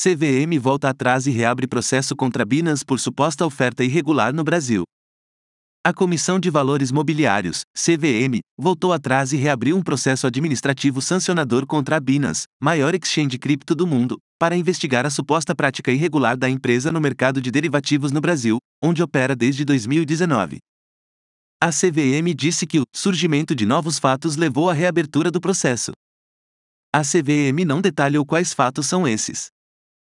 CVM volta atrás e reabre processo contra Binance por suposta oferta irregular no Brasil. A Comissão de Valores Mobiliários, CVM, voltou atrás e reabriu um processo administrativo sancionador contra a Binance, maior exchange cripto do mundo, para investigar a suposta prática irregular da empresa no mercado de derivativos no Brasil, onde opera desde 2019. A CVM disse que o surgimento de novos fatos levou à reabertura do processo. A CVM não detalhou quais fatos são esses.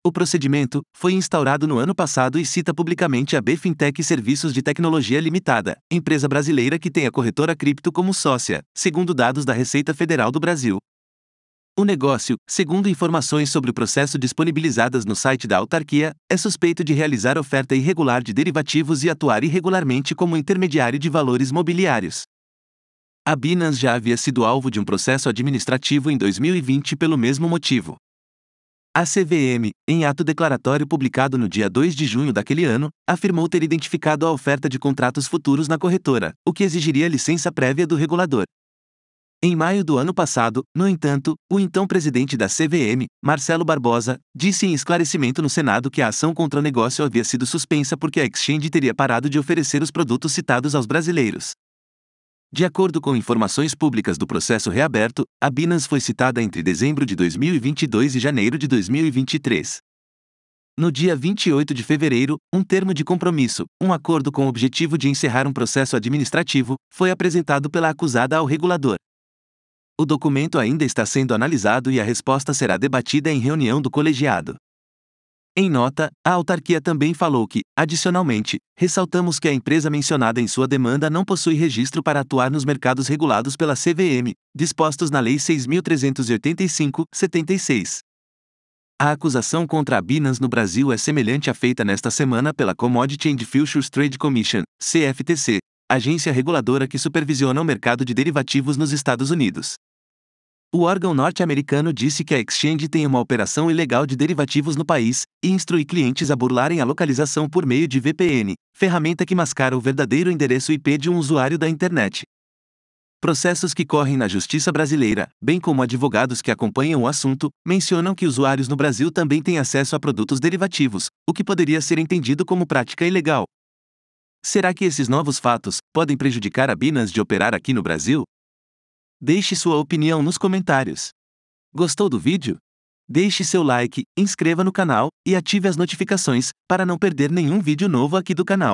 O procedimento foi instaurado no ano passado e cita publicamente a BFintech Serviços de Tecnologia Limitada, empresa brasileira que tem a corretora cripto como sócia, segundo dados da Receita Federal do Brasil. O negócio, segundo informações sobre o processo disponibilizadas no site da autarquia, é suspeito de realizar oferta irregular de derivativos e atuar irregularmente como intermediário de valores mobiliários. A Binance já havia sido alvo de um processo administrativo em 2020 pelo mesmo motivo. A CVM, em ato declaratório publicado no dia 2 de junho daquele ano, afirmou ter identificado a oferta de contratos futuros na corretora, o que exigiria licença prévia do regulador. Em maio do ano passado, no entanto, o então presidente da CVM, Marcelo Barbosa, disse em esclarecimento no Senado que a ação contra o negócio havia sido suspensa porque a exchange teria parado de oferecer os produtos citados aos brasileiros. De acordo com informações públicas do processo reaberto, a Binance foi citada entre dezembro de 2022 e janeiro de 2023. No dia 28 de fevereiro, um termo de compromisso, um acordo com o objetivo de encerrar um processo administrativo, foi apresentado pela acusada ao regulador. O documento ainda está sendo analisado e a resposta será debatida em reunião do colegiado. Em nota, a autarquia também falou que, adicionalmente, ressaltamos que a empresa mencionada em sua demanda não possui registro para atuar nos mercados regulados pela CVM, dispostos na Lei 6.385-76. A acusação contra a Binance no Brasil é semelhante à feita nesta semana pela Commodity and Futures Trade Commission, CFTC, agência reguladora que supervisiona o mercado de derivativos nos Estados Unidos. O órgão norte-americano disse que a exchange tem uma operação ilegal de derivativos no país e instrui clientes a burlarem a localização por meio de VPN, ferramenta que mascara o verdadeiro endereço IP de um usuário da internet. Processos que correm na justiça brasileira, bem como advogados que acompanham o assunto, mencionam que usuários no Brasil também têm acesso a produtos derivativos, o que poderia ser entendido como prática ilegal. Será que esses novos fatos podem prejudicar a Binance de operar aqui no Brasil? Deixe sua opinião nos comentários. Gostou do vídeo? Deixe seu like, inscreva no canal e ative as notificações para não perder nenhum vídeo novo aqui do canal.